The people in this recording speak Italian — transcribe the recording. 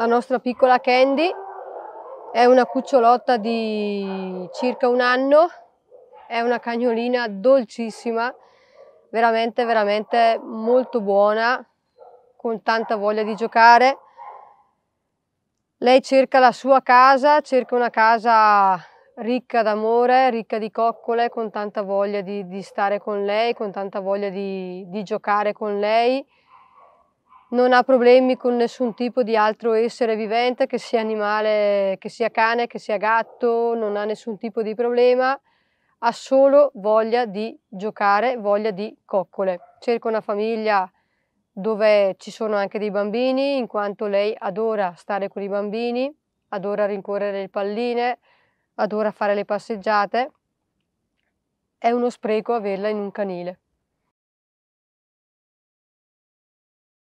La nostra piccola Candy è una cucciolotta di circa un anno, è una cagnolina dolcissima, veramente veramente molto buona, con tanta voglia di giocare. Lei cerca la sua casa, cerca una casa ricca d'amore, ricca di coccole, con tanta voglia di, di, stare con lei, con tanta voglia di, di giocare con lei non ha problemi con nessun tipo di altro essere vivente, che sia animale, che sia cane, che sia gatto, non ha nessun tipo di problema, ha solo voglia di giocare, voglia di coccole. Cerca una famiglia dove ci sono anche dei bambini, in quanto lei adora stare con i bambini, adora rincorrere le palline, adora fare le passeggiate. È uno spreco averla in un canile.